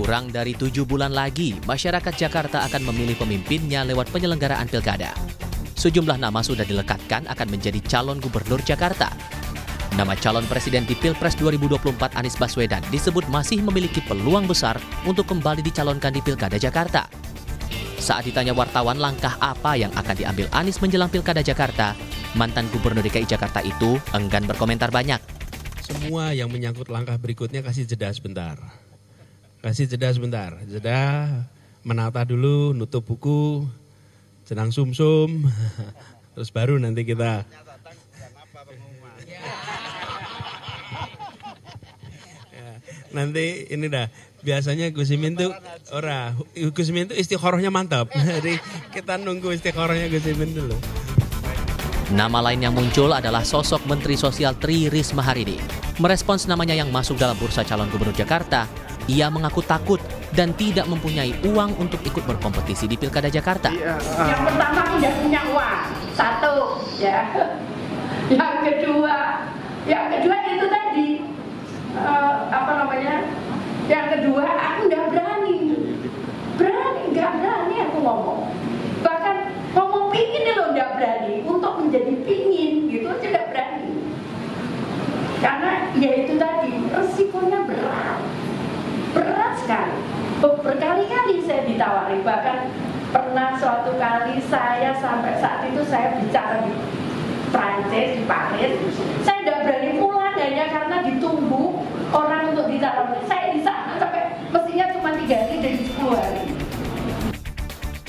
Kurang dari tujuh bulan lagi, masyarakat Jakarta akan memilih pemimpinnya lewat penyelenggaraan pilkada. Sejumlah nama sudah dilekatkan akan menjadi calon gubernur Jakarta. Nama calon presiden di Pilpres 2024 Anies Baswedan disebut masih memiliki peluang besar untuk kembali dicalonkan di Pilkada Jakarta. Saat ditanya wartawan langkah apa yang akan diambil Anies menjelang Pilkada Jakarta, mantan gubernur DKI Jakarta itu enggan berkomentar banyak. Semua yang menyangkut langkah berikutnya kasih jeda sebentar kasih jeda sebentar. Jeda menata dulu, nutup buku, senang sumsum, -sum, terus baru nanti kita. Ya, nanti ini dah biasanya Gus Imin tuh ora Gus Imin tuh istiqorohnya mantap. Jadi kita nunggu istiqorohnya Gus Imin dulu. Nama lain yang muncul adalah sosok Menteri Sosial Tri Risma hari Merespons namanya yang masuk dalam bursa calon gubernur Jakarta, ia mengaku takut dan tidak mempunyai uang untuk ikut berkompetisi di Pilkada Jakarta. Iya, ah. Yang pertama tidak punya uang, satu. ya. Yang kedua, yang kedua itu tadi, uh, apa namanya, yang kedua aku nggak berani. Berani, nggak berani aku ngomong. Bahkan ngomong pingin loh nggak berani, untuk menjadi pingin gitu tidak berani. Karena ya itu tadi, resikonya berat sekali. Berkali-kali saya ditawari, bahkan pernah suatu kali saya sampai saat itu saya bicara di Prancis, di Paris, saya tidak berani pulang hanya karena ditunggu orang untuk ditawari Saya di sana sampai mestinya cuma tiga hari dari 10 hari.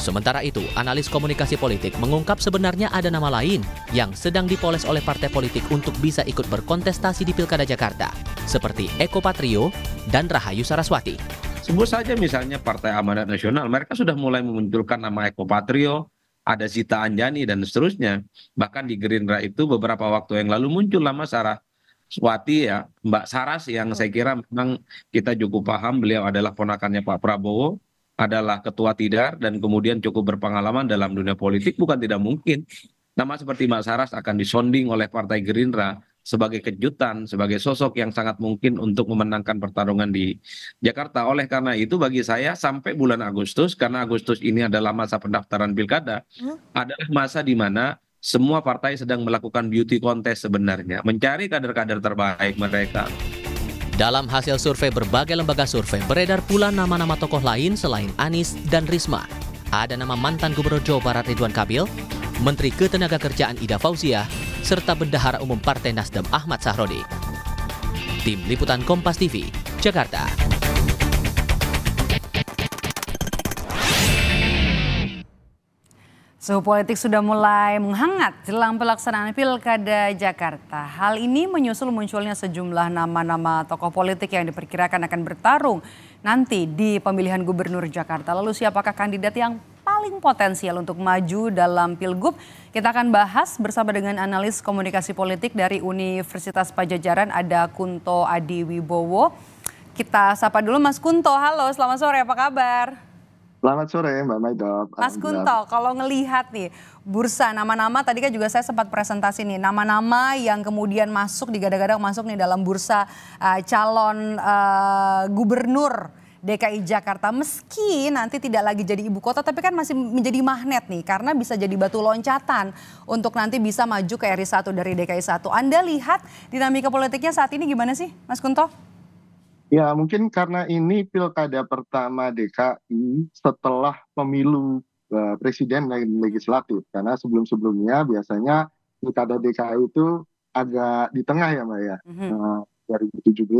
Sementara itu, analis komunikasi politik mengungkap sebenarnya ada nama lain yang sedang dipoles oleh partai politik untuk bisa ikut berkontestasi di Pilkada Jakarta, seperti Eko Patrio dan Rahayu Saraswati. Sebut saja misalnya Partai Amanat Nasional, mereka sudah mulai memunculkan nama Eko Patrio, ada Zita Anjani dan seterusnya. Bahkan di Gerindra itu beberapa waktu yang lalu muncul nama Sarah Swati ya, Mbak Saras yang saya kira memang kita cukup paham beliau adalah ponakannya Pak Prabowo, adalah ketua tidar dan kemudian cukup berpengalaman dalam dunia politik bukan tidak mungkin. Nama seperti Mbak Saras akan disonding oleh Partai Gerindra sebagai kejutan sebagai sosok yang sangat mungkin untuk memenangkan pertarungan di jakarta oleh karena itu bagi saya sampai bulan agustus karena agustus ini adalah masa pendaftaran pilkada adalah masa di mana semua partai sedang melakukan beauty contest sebenarnya mencari kader-kader terbaik mereka dalam hasil survei berbagai lembaga survei beredar pula nama-nama tokoh lain selain Anies dan Risma. Ada nama mantan Gubernur Jawa Barat Ridwan Kabil, Menteri Ketenagakerjaan Ida Fauzia serta Bendahara Umum Partai Nasdem Ahmad Sahroni. Tim Liputan Kompas TV, Jakarta. Suhu politik sudah mulai menghangat jelang pelaksanaan Pilkada Jakarta. Hal ini menyusul munculnya sejumlah nama-nama tokoh politik yang diperkirakan akan bertarung nanti di pemilihan gubernur Jakarta. Lalu siapakah kandidat yang paling potensial untuk maju dalam Pilgub? Kita akan bahas bersama dengan analis komunikasi politik dari Universitas Pajajaran ada Kunto Adi Wibowo. Kita sapa dulu Mas Kunto. Halo, selamat sore, apa kabar? Selamat sore Mbak Maidop. Mas Kunto, kalau ngelihat nih bursa nama-nama tadi kan juga saya sempat presentasi nih nama-nama yang kemudian masuk digadang-gadang masuk nih dalam bursa uh, calon uh, gubernur DKI Jakarta meski nanti tidak lagi jadi ibu kota tapi kan masih menjadi magnet nih karena bisa jadi batu loncatan untuk nanti bisa maju ke RI 1 dari DKI 1. Anda lihat dinamika politiknya saat ini gimana sih Mas Kunto? Ya mungkin karena ini pilkada pertama DKI setelah pemilu eh, presiden dan legislatif karena sebelum-sebelumnya biasanya pilkada DKI itu agak di tengah ya Mbak ya. Mm -hmm. nah, 2017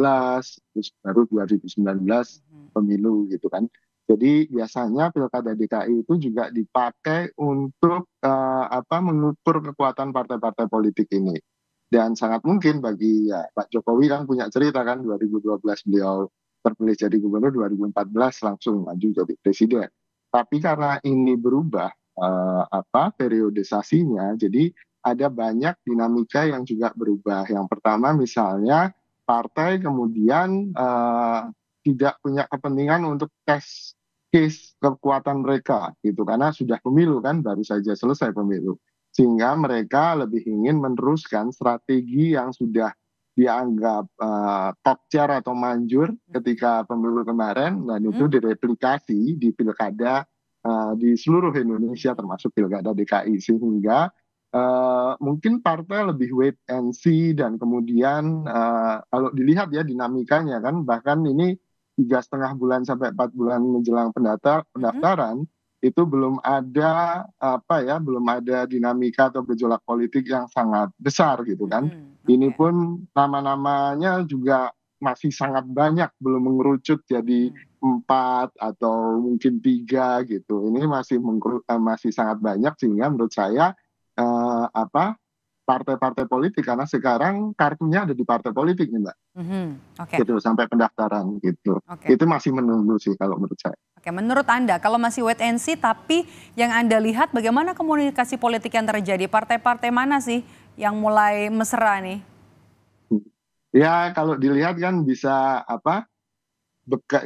terus baru 2019 hmm. pemilu gitu kan jadi biasanya pilkada DKI itu juga dipakai untuk uh, apa mengukur kekuatan partai-partai politik ini dan sangat mungkin bagi ya Pak Jokowi kan punya cerita kan 2012 beliau terpilih jadi gubernur 2014 langsung maju jadi presiden tapi karena ini berubah uh, apa periodisasinya jadi ada banyak dinamika yang juga berubah yang pertama misalnya partai kemudian eh, tidak punya kepentingan untuk tes case kekuatan mereka gitu karena sudah pemilu kan baru saja selesai pemilu sehingga mereka lebih ingin meneruskan strategi yang sudah dianggap uh, eh, tokcer atau manjur ketika pemilu kemarin dan itu hmm. direplikasi di pilkada uh, di seluruh Indonesia termasuk pilkada DKI sehingga Uh, mungkin partai lebih wait and see dan kemudian uh, kalau dilihat ya dinamikanya kan bahkan ini tiga setengah bulan sampai empat bulan menjelang pendaftar mm-hmm. pendaftaran mm-hmm. itu belum ada apa ya belum ada dinamika atau gejolak politik yang sangat besar gitu kan mm-hmm. ini pun nama-namanya juga masih sangat banyak belum mengerucut jadi mm-hmm. empat mm-hmm. atau mungkin tiga gitu ini masih eh, masih sangat banyak sehingga menurut saya Eh, apa partai-partai politik karena sekarang kartunya ada di partai politik nih mbak, mm-hmm. okay. gitu sampai pendaftaran gitu. Okay. Itu masih menunggu sih kalau menurut saya. Oke, okay. menurut anda kalau masih wait and see, tapi yang anda lihat bagaimana komunikasi politik yang terjadi partai-partai mana sih yang mulai mesra nih? Ya kalau dilihat kan bisa apa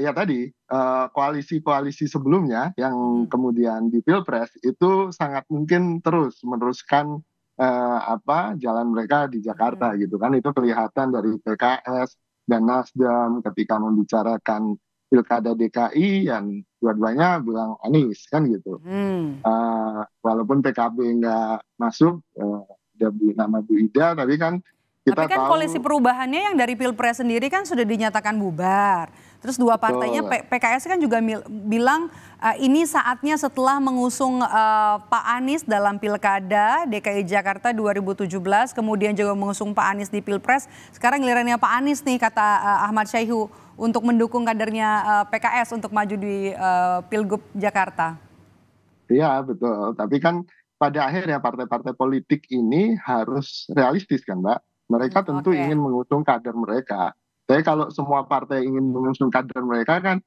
ya tadi eh, koalisi-koalisi sebelumnya yang hmm. kemudian di pilpres itu sangat mungkin terus meneruskan uh, apa jalan mereka di Jakarta hmm. gitu kan itu kelihatan dari PKS dan Nasdem ketika membicarakan pilkada DKI yang dua-duanya bilang Anies kan gitu hmm. uh, walaupun PKB nggak masuk uh, ada nama Bu Ida tapi kan kita Tapi kan tahu, koalisi perubahannya yang dari Pilpres sendiri kan sudah dinyatakan bubar. Terus dua partainya PKS kan juga bilang uh, ini saatnya setelah mengusung uh, Pak Anies dalam Pilkada DKI Jakarta 2017, kemudian juga mengusung Pak Anies di Pilpres. Sekarang gilirannya Pak Anies nih kata uh, Ahmad Syaihu untuk mendukung kadernya uh, PKS untuk maju di uh, Pilgub Jakarta. Iya, betul. Tapi kan pada akhirnya partai-partai politik ini harus realistis kan, Mbak mereka tentu okay. ingin mengusung kader mereka. Tapi kalau semua partai ingin mengusung kader mereka kan,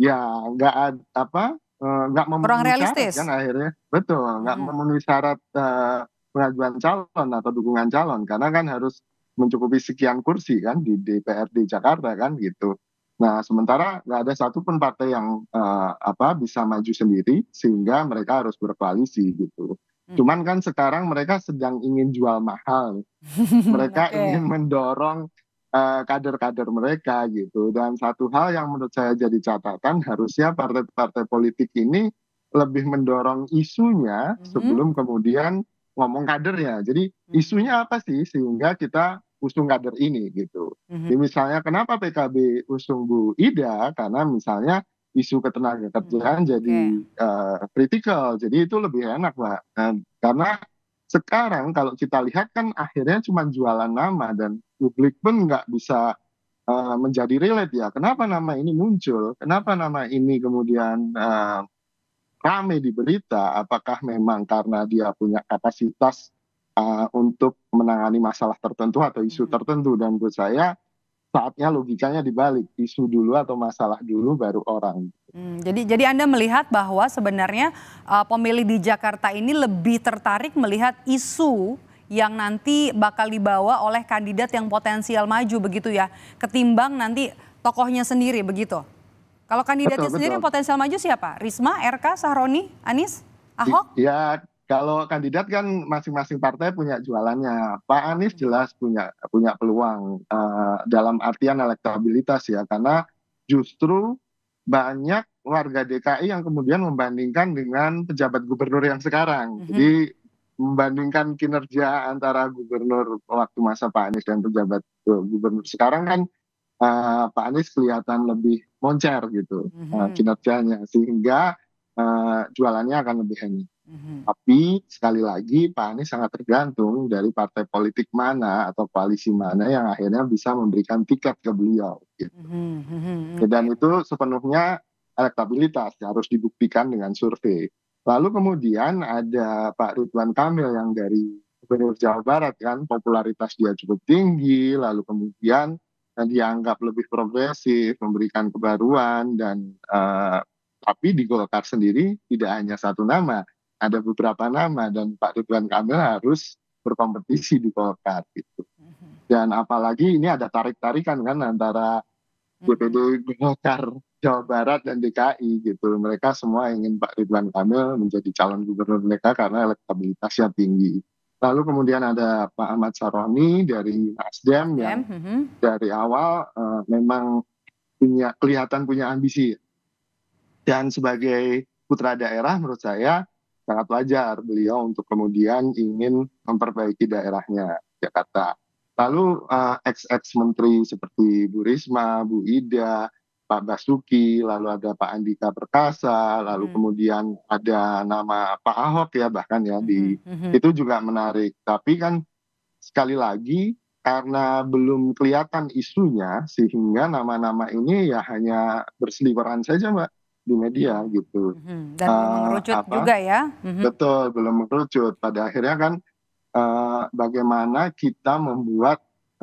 ya nggak apa eh, nggak memenuhi realistis. syarat kan akhirnya betul nggak hmm. memenuhi syarat uh, pengajuan calon atau dukungan calon karena kan harus mencukupi sekian kursi kan di DPRD Jakarta kan gitu. Nah sementara nggak ada satupun partai yang uh, apa bisa maju sendiri sehingga mereka harus berkoalisi gitu. Hmm. Cuman kan sekarang mereka sedang ingin jual mahal. Mereka okay. ingin mendorong eh, kader-kader uh, mereka gitu. Dan satu hal yang menurut saya jadi catatan harusnya partai-partai politik ini lebih mendorong isunya hmm sebelum kemudian ngomong kadernya. Jadi hmm. isunya apa sih sehingga kita usung kader ini gitu. hmm Jadi misalnya kenapa PKB usung Bu Ida karena misalnya isu ketenaga hmm, kerjaan hmm. jadi okay. uh, eh, critical. Jadi itu lebih enak, pak Nah, karena sekarang kalau kita lihat kan akhirnya cuma jualan nama dan publik pun nggak bisa uh, menjadi relate ya. Kenapa nama ini muncul? Kenapa nama ini kemudian uh, rame di berita? Apakah memang karena dia punya kapasitas uh, untuk menangani masalah tertentu atau isu hmm. tertentu? Dan buat saya saatnya logikanya dibalik isu dulu atau masalah dulu baru orang. Hmm, jadi jadi Anda melihat bahwa sebenarnya uh, pemilih di Jakarta ini lebih tertarik melihat isu yang nanti bakal dibawa oleh kandidat yang potensial maju begitu ya, ketimbang nanti tokohnya sendiri begitu. Kalau kandidatnya betul, sendiri betul. yang potensial maju siapa? Risma, RK, Sahroni, Anies, Ahok? Ya kalau kandidat kan masing-masing partai punya jualannya. Pak Anies hmm. jelas punya punya peluang uh, dalam artian elektabilitas ya karena justru banyak warga DKI yang kemudian membandingkan dengan pejabat gubernur yang sekarang. Mm -hmm. Jadi membandingkan kinerja antara gubernur waktu masa Pak Anies dan pejabat eh, gubernur sekarang kan uh, Pak Anies kelihatan lebih moncer gitu mm -hmm. uh, kinerjanya sehingga uh, jualannya akan lebih hening hmm Tapi sekali lagi Pak Anies sangat tergantung dari partai politik mana atau koalisi mana yang akhirnya bisa memberikan tiket ke beliau. Gitu. Mm-hmm. Dan itu sepenuhnya elektabilitas yang harus dibuktikan dengan survei. Lalu kemudian ada Pak Ridwan Kamil yang dari Gubernur Jawa Barat kan popularitas dia cukup tinggi, lalu kemudian dianggap lebih progresif, memberikan kebaruan dan uh, tapi di Golkar sendiri tidak hanya satu nama, ada beberapa nama dan Pak Ridwan Kamil harus berkompetisi di Golkar gitu. Mm-hmm. Dan apalagi ini ada tarik-tarikan kan antara DPD mm-hmm. Golkar Jawa Barat dan DKI gitu. Mereka semua ingin Pak Ridwan Kamil menjadi calon gubernur mereka karena elektabilitasnya tinggi. Lalu kemudian ada Pak Ahmad Saroni dari Nasdem yang mm-hmm. dari awal uh, memang punya kelihatan punya ambisi. Dan sebagai putra daerah menurut saya sangat wajar beliau untuk kemudian ingin memperbaiki daerahnya Jakarta. Lalu eh, ex-ex menteri seperti Bu Risma, Bu Ida, Pak Basuki, lalu ada Pak Andika Perkasa, lalu hmm. kemudian ada nama Pak Ahok ya bahkan ya di hmm. hmm, hmm. itu juga menarik. Tapi kan sekali lagi karena belum kelihatan isunya sehingga nama-nama ini ya hanya berseliweran saja mbak di media gitu. Hmm, dan uh, mengerucut apa, juga ya. Mm-hmm. Betul, belum mengerucut. Pada akhirnya kan uh, bagaimana kita membuat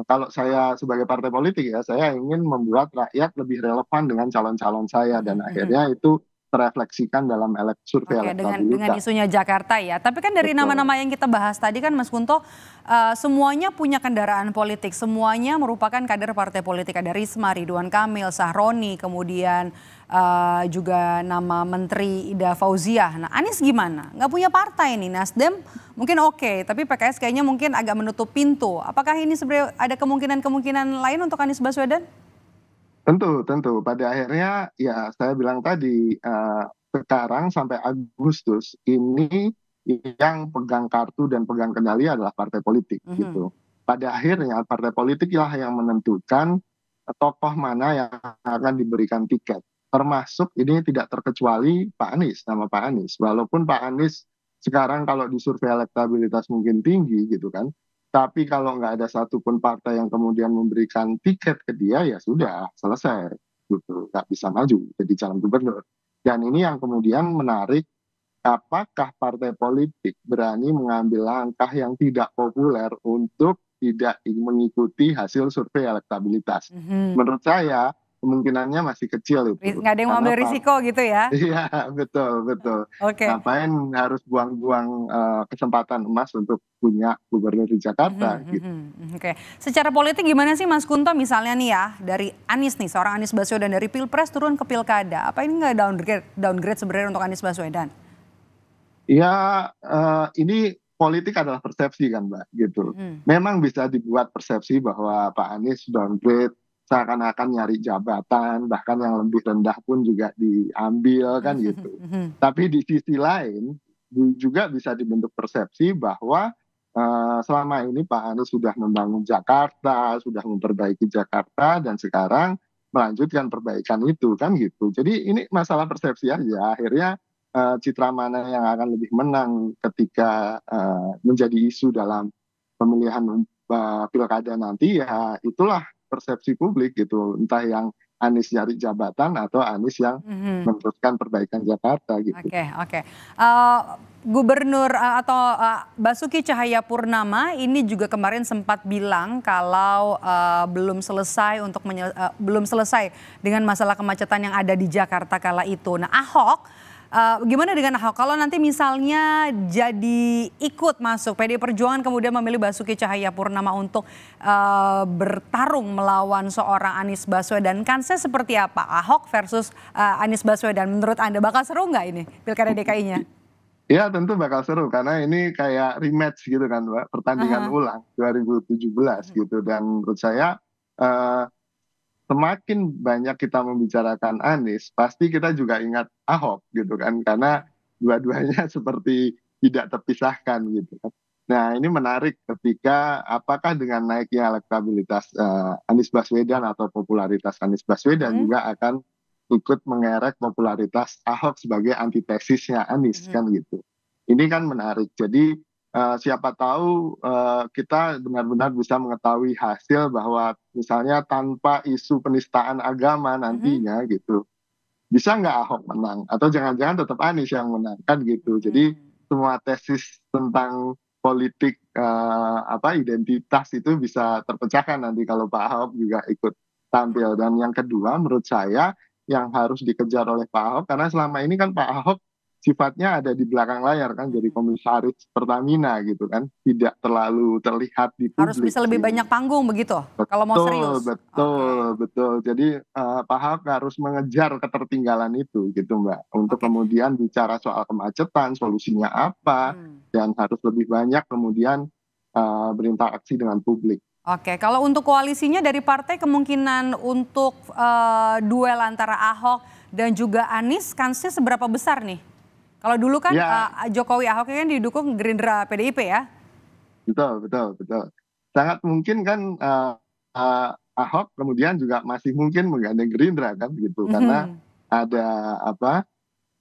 kalau saya sebagai partai politik ya, saya ingin membuat rakyat lebih relevan dengan calon-calon saya dan mm-hmm. akhirnya itu terefleksikan dalam elek survei okay, elektabilitas. Dengan, dengan isunya Jakarta ya. Tapi kan dari nama-nama yang kita bahas tadi kan Mas Kunto, uh, semuanya punya kendaraan politik. Semuanya merupakan kader partai politik. Ada Risma, Ridwan Kamil, Sahroni, kemudian uh, juga nama Menteri Ida Fauziah. Nah Anies gimana? Nggak punya partai ini. Nasdem mungkin oke, okay, tapi PKS kayaknya mungkin agak menutup pintu. Apakah ini sebenarnya ada kemungkinan-kemungkinan lain untuk Anies Baswedan? Tentu, tentu. Pada akhirnya ya saya bilang tadi uh, sekarang sampai Agustus ini yang pegang kartu dan pegang kendali adalah partai politik mm -hmm. gitu. Pada akhirnya partai politik lah yang menentukan tokoh mana yang akan diberikan tiket. Termasuk ini tidak terkecuali Pak Anies, nama Pak Anies. Walaupun Pak Anies sekarang kalau di survei elektabilitas mungkin tinggi gitu kan, tapi kalau nggak ada satupun partai yang kemudian memberikan tiket ke dia, ya sudah selesai, gitu. Nggak bisa maju jadi calon gubernur. Dan ini yang kemudian menarik apakah partai politik berani mengambil langkah yang tidak populer untuk tidak mengikuti hasil survei elektabilitas. Mm -hmm. Menurut saya kemungkinannya masih kecil itu. Nggak ada yang ambil risiko gitu ya? Iya betul betul. Oke. Okay. Ngapain harus buang-buang uh, kesempatan emas untuk punya gubernur di Jakarta? Mm -hmm, gitu. Hmm, hmm. Oke. Okay. Secara politik gimana sih Mas Kunto misalnya nih ya dari Anies nih seorang Anies Baswedan dari pilpres turun ke pilkada. Apa ini nggak downgrade downgrade sebenarnya untuk Anies Baswedan? Ya uh, ini politik adalah persepsi kan mbak gitu. Hmm. Memang bisa dibuat persepsi bahwa Pak Anies downgrade seakan-akan nyari jabatan bahkan yang lebih rendah pun juga diambil kan hmm, gitu. Hmm, hmm. Tapi di sisi lain juga bisa dibentuk persepsi bahwa uh, selama ini Pak Anies sudah membangun Jakarta, sudah memperbaiki Jakarta dan sekarang melanjutkan perbaikan itu kan gitu. Jadi ini masalah persepsi aja akhirnya uh, citra mana yang akan lebih menang ketika uh, menjadi isu dalam pemilihan uh, pilkada nanti ya itulah persepsi publik gitu entah yang Anies nyari jabatan atau Anies yang mm-hmm. meneruskan perbaikan Jakarta gitu. Oke okay, oke. Okay. Uh, eh, Gubernur uh, atau uh, Basuki Purnama ini juga kemarin sempat bilang kalau uh, belum selesai untuk menyel- uh, belum selesai dengan masalah kemacetan yang ada di Jakarta kala itu. Nah Ahok Uh, gimana dengan Ahok? Kalau nanti misalnya jadi ikut masuk PD Perjuangan kemudian memilih Basuki Cahaya Purnama untuk uh, bertarung melawan seorang Anies Baswedan, kansnya seperti apa? Ahok versus uh, Anies Baswedan, menurut Anda bakal seru nggak ini pilkada DKI-nya? Ya tentu bakal seru karena ini kayak rematch gitu kan Mbak, pertandingan uh -huh. ulang 2017 gitu dan menurut saya uh, semakin banyak kita membicarakan Anies, pasti kita juga ingat Ahok gitu kan, karena dua-duanya seperti tidak terpisahkan gitu kan. Nah ini menarik ketika apakah dengan naiknya elektabilitas uh, Anies Baswedan atau popularitas Anies Baswedan hmm. juga akan ikut mengerek popularitas Ahok sebagai antitesisnya Anies hmm. kan gitu. Ini kan menarik. Jadi Eh, siapa tahu uh, kita benar-benar bisa mengetahui hasil bahwa misalnya tanpa isu penistaan agama mhm. nantinya hmm. gitu bisa nggak Ahok menang atau jangan-jangan tetap Anies yang menang kan gitu hmm. jadi semua tesis tentang politik uh, apa identitas itu bisa terpecahkan nanti kalau Pak Ahok juga ikut tampil dan yang kedua menurut saya yang harus dikejar oleh Pak Ahok karena selama ini kan Pak Ahok sifatnya ada di belakang layar kan jadi komisaris Pertamina gitu kan tidak terlalu terlihat di publik harus bisa lebih gitu. banyak panggung begitu betul, kalau mau serius betul okay. betul jadi uh, Pak Ahok harus mengejar ketertinggalan itu gitu Mbak untuk okay. kemudian bicara soal kemacetan solusinya apa hmm. dan harus lebih banyak kemudian uh, berinteraksi dengan publik Oke, kalau untuk koalisinya dari partai kemungkinan untuk uh, duel antara Ahok dan juga Anies kansnya seberapa besar nih? Kalau dulu kan ya. uh, Jokowi Ahok kan didukung Gerindra PDIP ya? Betul, betul, betul. Sangat mungkin kan uh, uh, Ahok kemudian juga masih mungkin menggandeng Gerindra kan begitu mm-hmm. karena ada apa?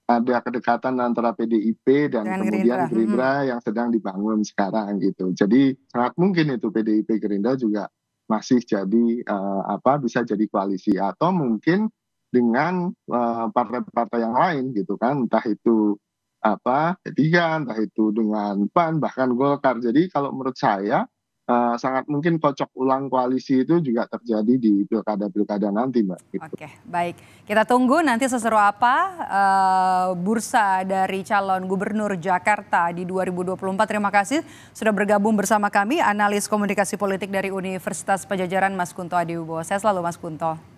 Ada kedekatan antara PDIP dan, dan kemudian Gerindra, mm-hmm. yang sedang dibangun sekarang gitu. Jadi sangat mungkin itu PDIP Gerindra juga masih jadi uh, apa bisa jadi koalisi atau mungkin dengan partai-partai uh, partai -partai yang lain gitu kan entah itu apa ketiga entah itu dengan PAN bahkan Golkar. Jadi kalau menurut saya uh, sangat mungkin kocok ulang koalisi itu juga terjadi di pilkada-pilkada nanti, Mbak. Gitu. Oke, baik. Kita tunggu nanti seseru apa uh, bursa dari calon gubernur Jakarta di 2024. Terima kasih sudah bergabung bersama kami, analis komunikasi politik dari Universitas Pajajaran, Mas Kunto Adiwibowo. Saya selalu Mas Kunto.